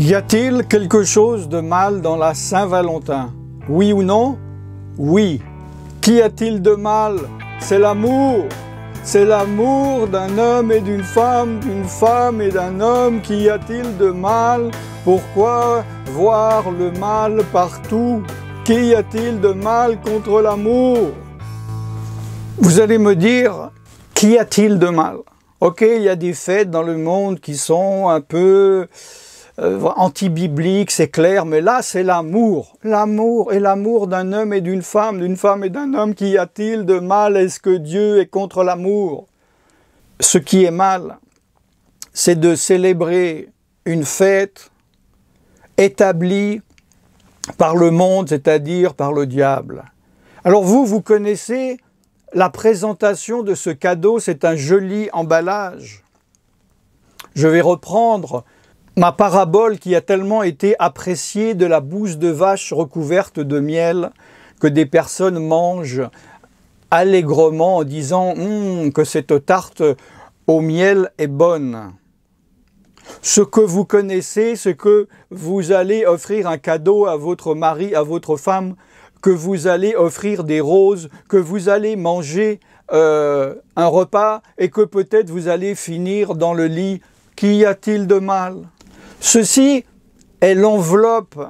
Y a-t-il quelque chose de mal dans la Saint-Valentin Oui ou non Oui. Qu'y a-t-il de mal C'est l'amour. C'est l'amour d'un homme et d'une femme, d'une femme et d'un homme. Qu'y a-t-il de mal Pourquoi voir le mal partout Qu'y a-t-il de mal contre l'amour Vous allez me dire, qu'y a-t-il de mal Ok, il y a des fêtes dans le monde qui sont un peu euh, anti-biblique, c'est clair, mais là c'est l'amour. L'amour et l'amour d'un homme et d'une femme, d'une femme et d'un homme, qu'y a-t-il de mal Est-ce que Dieu est contre l'amour Ce qui est mal, c'est de célébrer une fête établie par le monde, c'est-à-dire par le diable. Alors vous, vous connaissez la présentation de ce cadeau, c'est un joli emballage. Je vais reprendre ma parabole qui a tellement été appréciée de la bouse de vache recouverte de miel que des personnes mangent allègrement en disant hum, que cette tarte au miel est bonne. Ce que vous connaissez, ce que vous allez offrir un cadeau à votre mari, à votre femme, que vous allez offrir des roses, que vous allez manger euh, un repas et que peut-être vous allez finir dans le lit, qu'y a-t-il de mal Ceci est l'enveloppe.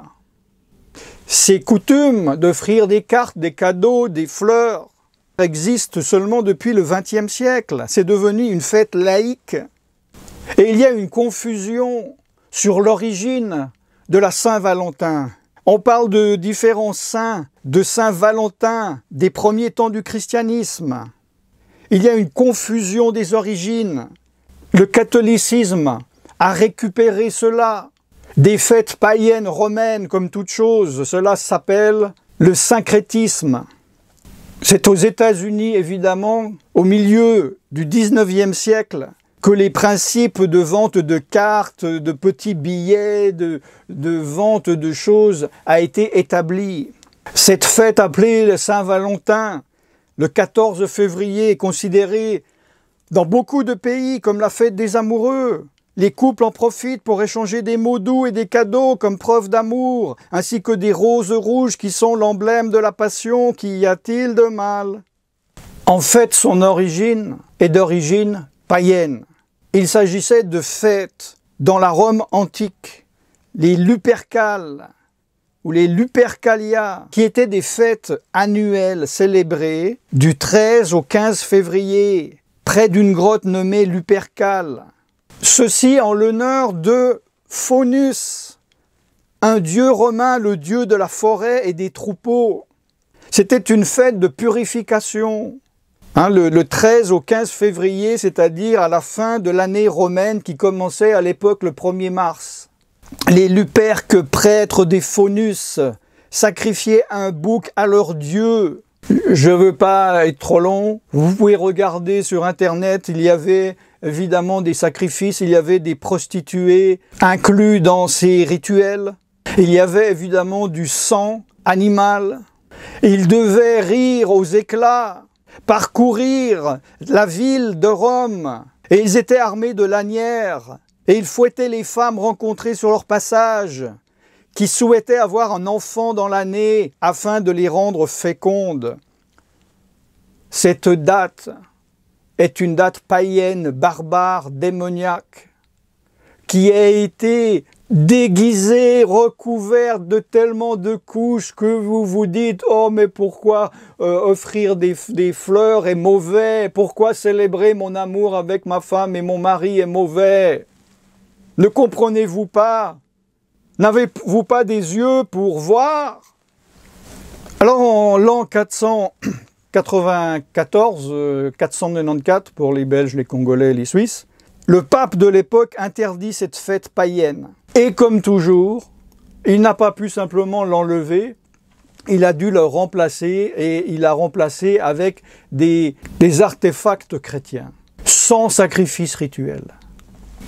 Ces coutumes d'offrir des cartes, des cadeaux, des fleurs existent seulement depuis le XXe siècle. C'est devenu une fête laïque. Et il y a une confusion sur l'origine de la Saint-Valentin. On parle de différents saints, de Saint-Valentin, des premiers temps du christianisme. Il y a une confusion des origines. Le catholicisme à récupérer cela. Des fêtes païennes romaines comme toute chose, cela s'appelle le syncrétisme. C'est aux États-Unis, évidemment, au milieu du 19e siècle, que les principes de vente de cartes, de petits billets, de, vente de choses a été établi. Cette fête appelée Saint-Valentin, le 14 février, est considérée dans beaucoup de pays comme la fête des amoureux. Les couples en profitent pour échanger des mots doux et des cadeaux comme preuve d'amour, ainsi que des roses rouges qui sont l'emblème de la passion. Qu'y a-t-il de mal En fait, son origine est d'origine païenne. Il s'agissait de fêtes dans la Rome antique, les Lupercales ou les Lupercalia, qui étaient des fêtes annuelles célébrées du 13 au 15 février, près d'une grotte nommée Lupercale. Ceci en l'honneur de Faunus, un dieu romain, le dieu de la forêt et des troupeaux. C'était une fête de purification. Hein, le, 13 au 15 février, c'est-à-dire à la fin de l'année romaine qui commençait à l'époque le 1er mars. Les Luperques, prêtres des Faunus, sacrifiaient un bouc à leur dieu. Je ne veux pas être trop long, vous pouvez regarder sur Internet, il y avait évidemment des sacrifices, il y avait des prostituées inclus dans ces rituels, il y avait évidemment du sang animal, Ils devaient rire aux éclats, parcourir la ville de Rome, et ils étaient armés de lanières, et ils fouettaient les femmes rencontrées sur leur passage, qui souhaitaient avoir un enfant dans l'année afin de les rendre fécondes. Cette date est une date païenne, barbare, démoniaque, qui a été déguisée, recouverte de tellement de couches que vous vous dites « Oh, mais pourquoi euh, offrir des, des, fleurs est mauvais Pourquoi célébrer mon amour avec ma femme et mon mari est mauvais ?» Ne comprenez-vous pas N'avez-vous pas des yeux pour voir Alors, l'an 400... 94, 494 euh, pour les Belges, les Congolais et les Suisses, le pape de l'époque interdit cette fête païenne. Et comme toujours, il n'a pas pu simplement l'enlever, il a dû le remplacer et il l'a remplacé avec des, des artefacts chrétiens, sans sacrifice rituel.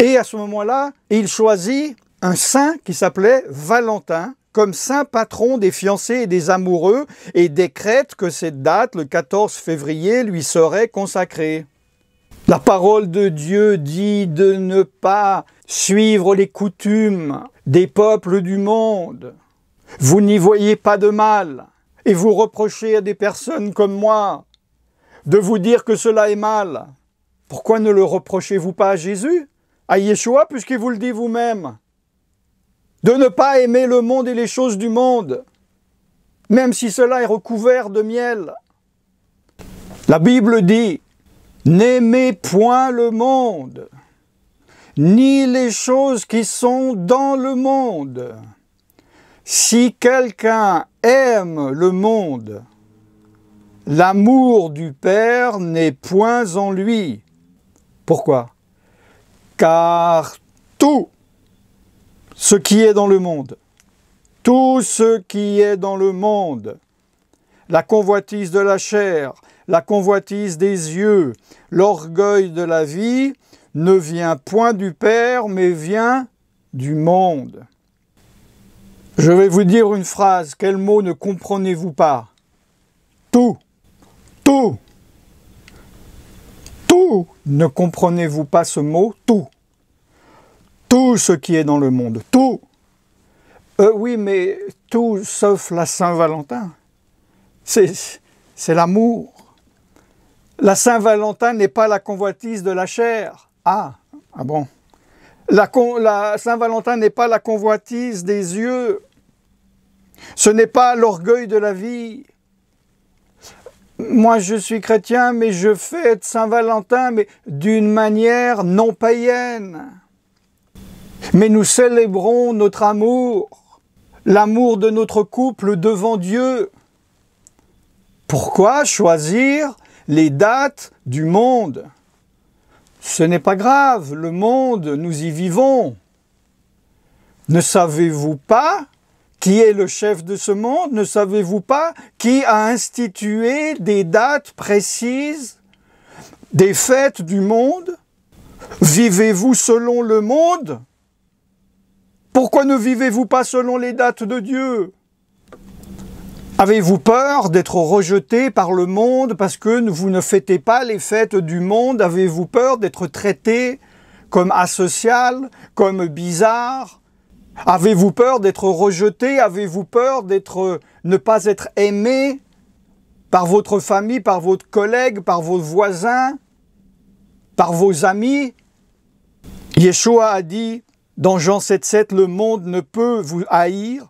Et à ce moment-là, il choisit un saint qui s'appelait Valentin, comme saint patron des fiancés et des amoureux et décrète que cette date, le 14 février, lui serait consacrée. La parole de Dieu dit de ne pas suivre les coutumes des peuples du monde. Vous n'y voyez pas de mal et vous reprochez à des personnes comme moi de vous dire que cela est mal. Pourquoi ne le reprochez-vous pas à Jésus, à Yeshua, puisqu'il vous le dit vous-même de ne pas aimer le monde et les choses du monde, même si cela est recouvert de miel. La Bible dit, N'aimez point le monde, ni les choses qui sont dans le monde. Si quelqu'un aime le monde, l'amour du Père n'est point en lui. Pourquoi Car tout ce qui est dans le monde. Tout ce qui est dans le monde. La convoitise de la chair, la convoitise des yeux, l'orgueil de la vie ne vient point du Père, mais vient du monde. Je vais vous dire une phrase. Quel mot ne comprenez-vous pas Tout. Tout. Tout. Ne comprenez-vous pas ce mot Tout tout ce qui est dans le monde, tout. Euh, oui, mais tout sauf la Saint-Valentin. C'est l'amour. La Saint-Valentin n'est pas la convoitise de la chair. Ah, ah bon. La, la Saint-Valentin n'est pas la convoitise des yeux. Ce n'est pas l'orgueil de la vie. Moi, je suis chrétien, mais je fête Saint-Valentin, mais d'une manière non païenne mais nous célébrons notre amour, l'amour de notre couple devant Dieu. Pourquoi choisir les dates du monde Ce n'est pas grave, le monde, nous y vivons. Ne savez-vous pas qui est le chef de ce monde Ne savez-vous pas qui a institué des dates précises des fêtes du monde Vivez-vous selon le monde pourquoi ne vivez-vous pas selon les dates de Dieu Avez-vous peur d'être rejeté par le monde parce que vous ne fêtez pas les fêtes du monde Avez-vous peur d'être traité comme asocial, comme bizarre Avez-vous peur d'être rejeté Avez-vous peur d'être ne pas être aimé par votre famille, par votre collègue, par vos voisins, par vos amis Yeshua a dit dans Jean 7,7, le monde ne peut vous haïr.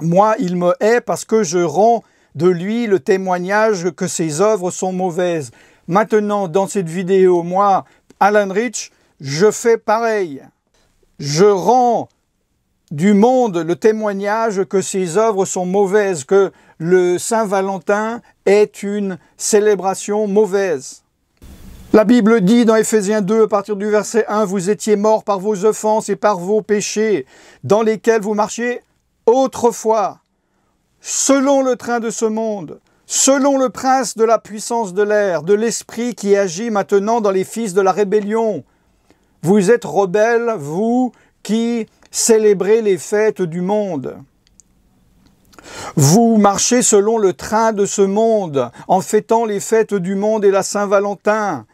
Moi, il me hait parce que je rends de lui le témoignage que ses œuvres sont mauvaises. Maintenant, dans cette vidéo, moi, Alan Rich, je fais pareil. Je rends du monde le témoignage que ses œuvres sont mauvaises, que le Saint-Valentin est une célébration mauvaise. La Bible dit dans Ephésiens 2 à partir du verset 1, vous étiez morts par vos offenses et par vos péchés, dans lesquels vous marchiez autrefois, selon le train de ce monde, selon le prince de la puissance de l'air, de l'esprit qui agit maintenant dans les fils de la rébellion. Vous êtes rebelles, vous qui célébrez les fêtes du monde. Vous marchez selon le train de ce monde, en fêtant les fêtes du monde et la Saint-Valentin.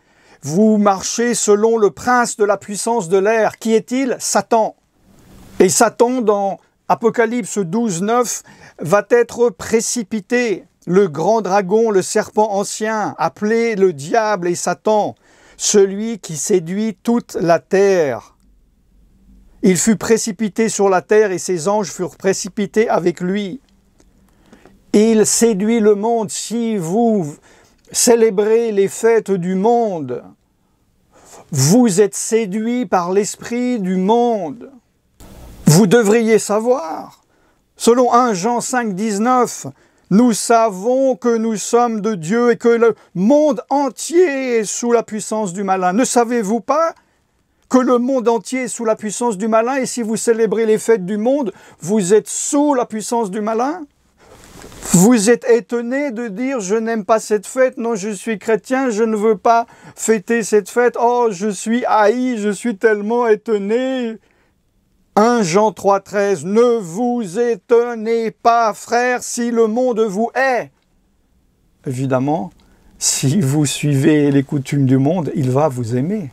Vous marchez selon le prince de la puissance de l'air. Qui est-il Satan. Et Satan, dans Apocalypse 12, 9, va être précipité. Le grand dragon, le serpent ancien, appelé le diable et Satan, celui qui séduit toute la terre. Il fut précipité sur la terre et ses anges furent précipités avec lui. Il séduit le monde. Si vous Célébrez les fêtes du monde. Vous êtes séduit par l'esprit du monde. Vous devriez savoir, selon 1 Jean 5, 19, nous savons que nous sommes de Dieu et que le monde entier est sous la puissance du malin. Ne savez-vous pas que le monde entier est sous la puissance du malin et si vous célébrez les fêtes du monde, vous êtes sous la puissance du malin vous êtes étonné de dire je n'aime pas cette fête, non je suis chrétien, je ne veux pas fêter cette fête, oh je suis haï, je suis tellement étonné. 1 Jean 3,13 Ne vous étonnez pas, frère, si le monde vous hait. Évidemment, si vous suivez les coutumes du monde, il va vous aimer.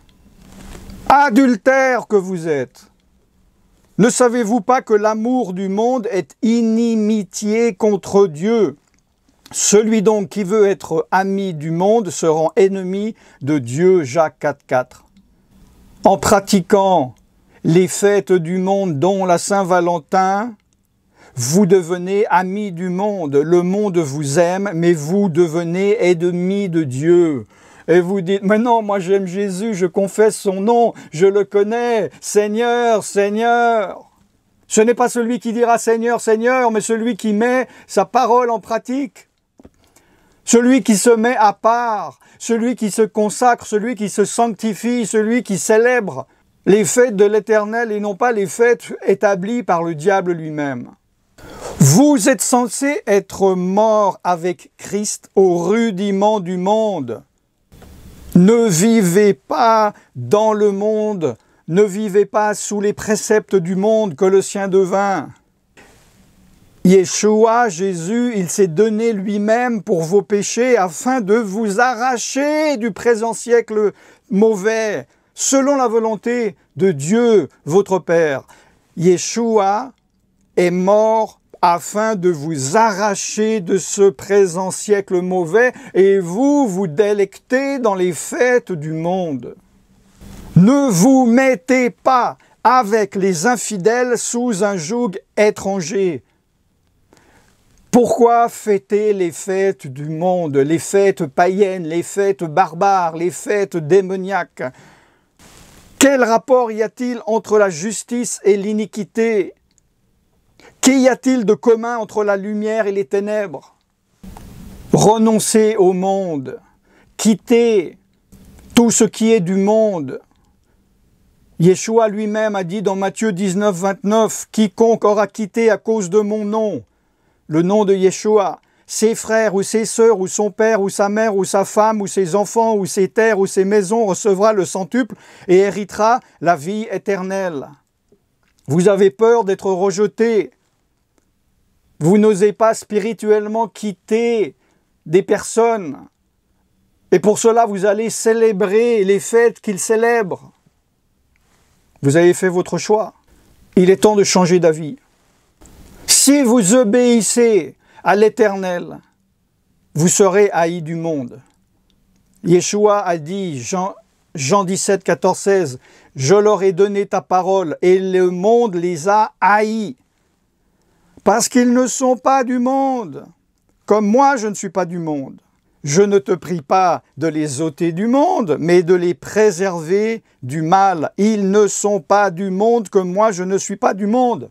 Adultère que vous êtes ne savez-vous pas que l'amour du monde est inimitié contre Dieu Celui donc qui veut être ami du monde se rend ennemi de Dieu. Jacques 4.4. En pratiquant les fêtes du monde dont la Saint-Valentin, vous devenez ami du monde. Le monde vous aime, mais vous devenez ennemi de Dieu et vous dites, mais non, moi j'aime Jésus, je confesse son nom, je le connais, Seigneur, Seigneur. Ce n'est pas celui qui dira Seigneur, Seigneur, mais celui qui met sa parole en pratique. Celui qui se met à part, celui qui se consacre, celui qui se sanctifie, celui qui célèbre les fêtes de l'Éternel et non pas les fêtes établies par le diable lui-même. Vous êtes censé être mort avec Christ au rudiment du monde. Ne vivez pas dans le monde, ne vivez pas sous les préceptes du monde que le sien devint. Yeshua, Jésus, il s'est donné lui-même pour vos péchés afin de vous arracher du présent siècle mauvais, selon la volonté de Dieu, votre Père. Yeshua est mort afin de vous arracher de ce présent siècle mauvais et vous vous délecter dans les fêtes du monde. Ne vous mettez pas avec les infidèles sous un joug étranger. Pourquoi fêter les fêtes du monde, les fêtes païennes, les fêtes barbares, les fêtes démoniaques Quel rapport y a-t-il entre la justice et l'iniquité Qu'y a-t-il de commun entre la lumière et les ténèbres Renoncer au monde, quitter tout ce qui est du monde. Yeshua lui-même a dit dans Matthieu 19, 29, Quiconque aura quitté à cause de mon nom, le nom de Yeshua, ses frères ou ses sœurs ou son père ou sa mère ou sa femme ou ses enfants ou ses terres ou ses maisons recevra le centuple et héritera la vie éternelle. Vous avez peur d'être rejeté, vous n'osez pas spirituellement quitter des personnes. Et pour cela, vous allez célébrer les fêtes qu'ils célèbrent. Vous avez fait votre choix. Il est temps de changer d'avis. Si vous obéissez à l'Éternel, vous serez haïs du monde. Yeshua a dit, Jean, Jean 17, 14, 16, Je leur ai donné ta parole et le monde les a haïs parce qu'ils ne sont pas du monde, comme moi je ne suis pas du monde. Je ne te prie pas de les ôter du monde, mais de les préserver du mal. Ils ne sont pas du monde, comme moi je ne suis pas du monde.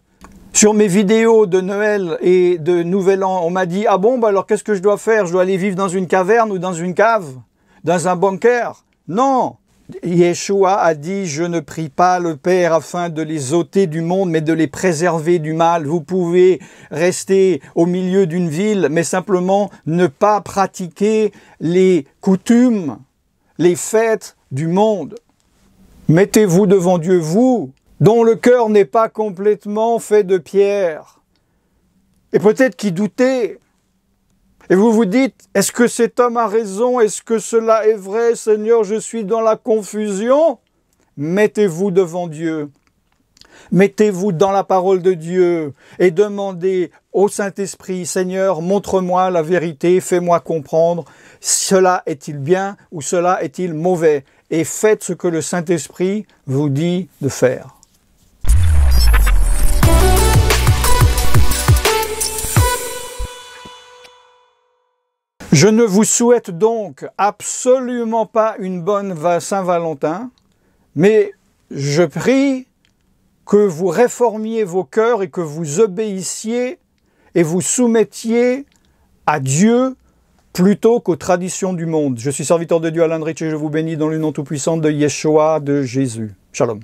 Sur mes vidéos de Noël et de Nouvel An, on m'a dit Ah bon, bah alors qu'est-ce que je dois faire Je dois aller vivre dans une caverne ou dans une cave Dans un bunker Non Yeshua a dit, je ne prie pas le Père afin de les ôter du monde, mais de les préserver du mal. Vous pouvez rester au milieu d'une ville, mais simplement ne pas pratiquer les coutumes, les fêtes du monde. Mettez-vous devant Dieu, vous, dont le cœur n'est pas complètement fait de pierre. Et peut-être qui doutait. Et vous vous dites, est-ce que cet homme a raison Est-ce que cela est vrai Seigneur, je suis dans la confusion Mettez-vous devant Dieu. Mettez-vous dans la parole de Dieu et demandez au Saint-Esprit, Seigneur, montre-moi la vérité, fais-moi comprendre, cela est-il bien ou cela est-il mauvais Et faites ce que le Saint-Esprit vous dit de faire. Je ne vous souhaite donc absolument pas une bonne Saint-Valentin, mais je prie que vous réformiez vos cœurs et que vous obéissiez et vous soumettiez à Dieu plutôt qu'aux traditions du monde. Je suis serviteur de Dieu Alain Rich et je vous bénis dans le nom tout-puissant de Yeshua de Jésus. Shalom.